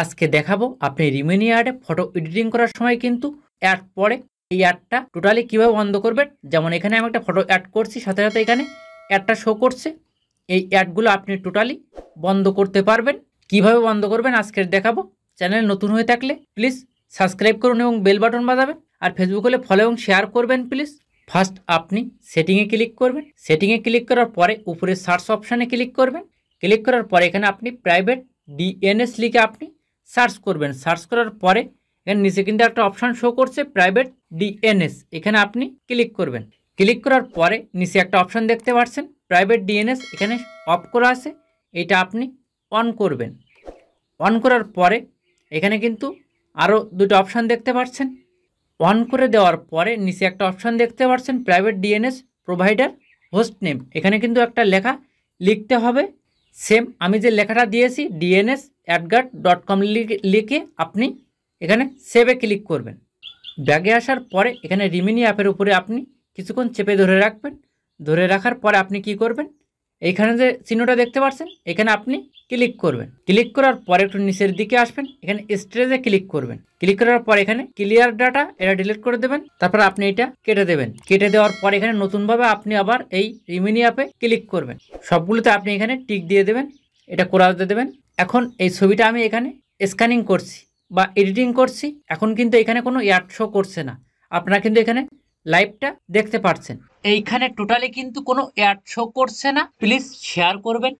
আজকে দেখাবো আপনি রিমিনি অ্যাডে ফটো এডিটিং করার সময় কিন্তু অ্যাড পরে এই অ্যাডটা টোটালি কীভাবে বন্ধ করবেন যেমন এখানে আমি একটা ফটো অ্যাড করছি সাথে সাথে এখানে অ্যাডটা শো করছে এই অ্যাডগুলো আপনি টোটালি বন্ধ করতে পারবেন কিভাবে বন্ধ করবেন আজকের দেখাবো চ্যানেল নতুন হয়ে থাকলে প্লিজ সাবস্ক্রাইব করুন এবং বেল বাটন বাজাবেন আর ফেসবুক হলে ফলো এবং শেয়ার করবেন প্লিজ ফার্স্ট আপনি সেটিংয়ে ক্লিক করবেন সেটিংয়ে ক্লিক করার পরে উপরে সার্চ অপশানে ক্লিক করবেন ক্লিক করার পরে এখানে আপনি প্রাইভেট ডিএনএস লিখে আপনি সার্চ করবেন সার্চ করার পরে এখানে নিচে কিন্তু একটা অপশান শো করছে প্রাইভেট ডিএনএস এখানে আপনি ক্লিক করবেন ক্লিক করার পরে নিচে একটা অপশান দেখতে পাচ্ছেন প্রাইভেট ডিএনএস এখানে অফ করা আছে এটা আপনি অন করবেন অন করার পরে এখানে কিন্তু আরও দুটো অপশান দেখতে পাচ্ছেন অন করে দেওয়ার পরে নিচে একটা অপশান দেখতে পাচ্ছেন private DNS provider host name এখানে কিন্তু একটা লেখা লিখতে হবে সেম আমি যে লেখাটা দিয়েছি ডিএনএস অ্যাটগার্ড ডট কম লিখে আপনি এখানে সেভে ক্লিক করবেন ব্যাগে আসার পরে এখানে রিমিনি অ্যাপের উপরে আপনি কিছুক্ষণ চেপে ধরে রাখবেন ধরে রাখার পরে আপনি কি করবেন এইখানে যে চিহ্নটা দেখতে পাচ্ছেন এখানে আপনি ক্লিক করবেন ক্লিক করার পর একটু নিচের দিকে আসবেন এখানে স্টেজে ক্লিক করবেন ক্লিক করার পর এখানে ক্লিয়ার ডাটা এটা ডিলিট করে দেবেন তারপর আপনি এটা কেটে দেবেন কেটে দেওয়ার পর এখানে নতুনভাবে আপনি আবার এই রিমিনি অ্যাপে ক্লিক করবেন সবগুলোতে আপনি এখানে টিক দিয়ে দেবেন এটা করাতে দেবেন এখন এই ছবিটা আমি এখানে স্ক্যানিং করছি বা এডিটিং করছি এখন কিন্তু এখানে কোনো অ্যাড শো করছে না আপনারা কিন্তু এখানে লাইভটা দেখতে পারছেন এইখানে টোটালি কিন্তু কোনো অ্যাড শো করছে না প্লিজ শেয়ার করবেন